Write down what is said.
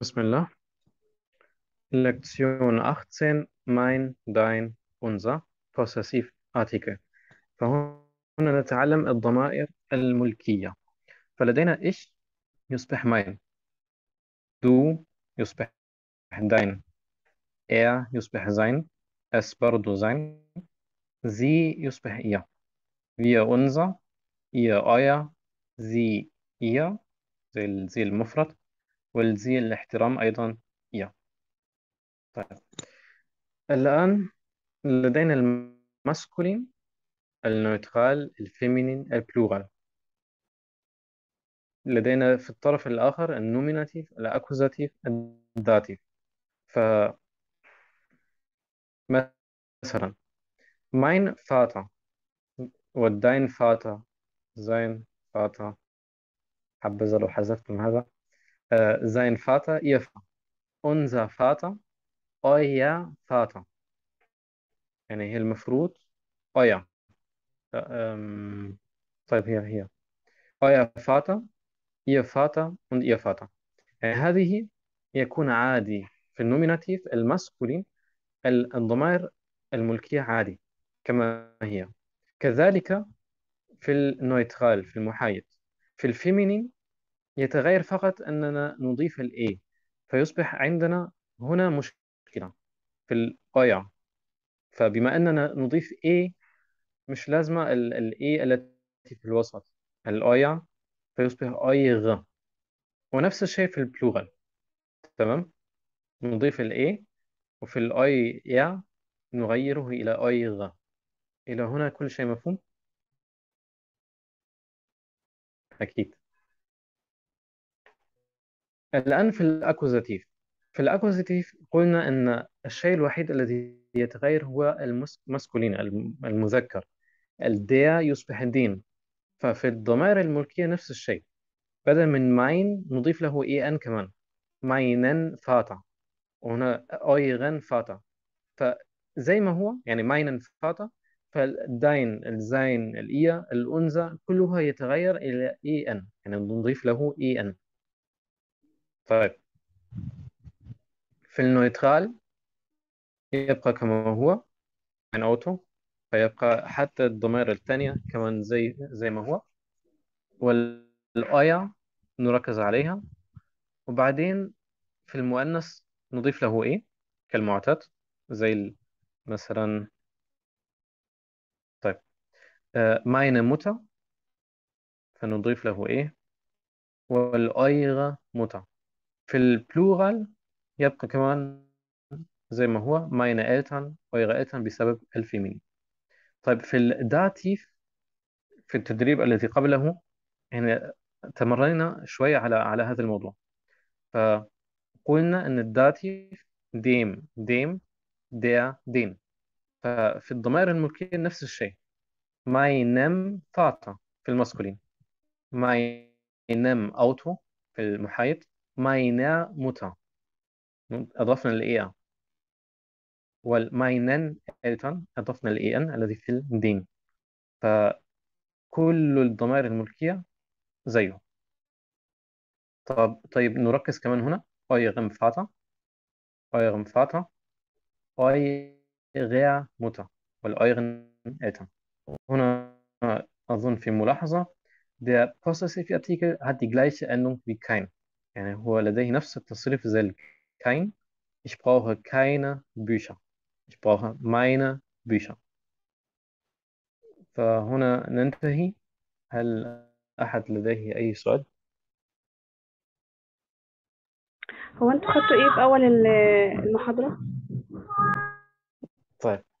بسم الله. Lektion 18 mein, dein, unser Possessivartikel. فهنا نتعلم الضمائر الملكية. فلدينا ich يصبح mein. Du يصبح dein. Er يصبح sein. Es برضو sein. Sie يصبح ihr. Wir unser. Ihr euer. Sie ihr. زي المفرد. والزي الاحترام أيضا يا طيب الآن لدينا الماسكولين النيوترال الفيمينين البلورال لدينا في الطرف الآخر النوميناتيف الأكوزاتيف الداتيف ف مثلا ماين فاتا ودين فاتا زين فاتا حبذا لو حذفت من هذا Äh, sein Vater, ihr Vater, unser Vater, euer Vater. يعني هي المفروض euer äh, ähm, طيب هي هي euer Vater, ihr Vater und ihr Vater. يعني هذه يكون عادي في النوميناتيف الماسكولين الضمائر الملكية عادي كما هي كذلك في النويترال في المحايد في الفيمينين يتغير فقط أننا نضيف الـ A فيصبح عندنا هنا مشكلة في القايعة فبما أننا نضيف A مش لازمة الـ A التي في الوسط القايعة فيصبح أيغ ونفس الشيء في plural تمام نضيف الـ A وفي الأي يا نغيره إلى أي غ إلى هنا كل شيء مفهوم أكيد الآن في الأكوزاتيف في الأكوزاتيف قلنا أن الشيء الوحيد الذي يتغير هو المسكولين المذكر الديا يصبح دين ففي الضمائر الملكية نفس الشيء بدل من ماين نضيف له اي ان كمان ماينن فاتا وهنا اويغن فاتا فزي ما هو يعني ماينن فاتا فالداين الزاين الايا الانثى كلها يتغير الى اي ان يعني نضيف له اي ان طيب في النيترال يبقى كما هو ان يعني اوتو فيبقى حتى الضمائر الثانية كمان زي زي ما هو والايا نركز عليها وبعدين في المؤنث نضيف له إيه كالمعتاد زي مثلا طيب آه ماين متى فنضيف له إيه والأيغ متى في البلورال يبقى كمان زي ما هو ماينا Eltern eure Eltern بسبب الفيمين طيب في الداتيف في التدريب الذي قبله يعني تمرنا شوية على على هذا الموضوع فقلنا أن الداتيف ديم ديم der ديم ففي الضمائر الملكية نفس الشيء meinem Vater في المسكولين meinem أوتو في المحايد ماينا موتا أضفنا الإي آ والماينن إلتن أضفنا الإي إن الذي في الدين فكل الضمائر الملكية زيه طب طيب نركز كمان هنا أي غم فاتا أي غم فاتا أي غير موتا والأيغن إلتن هنا أظن في ملاحظة der possessive Artikel hat die gleiche Endung wie kein يعني هو لديه نفس التصريف زي kein ich brauche keine Bücher ich brauche meine Bücher فهنا ننتهي هل أحد لديه أي سؤال؟ هو انتوا خدتوا ايه في اول المحاضرة؟ طيب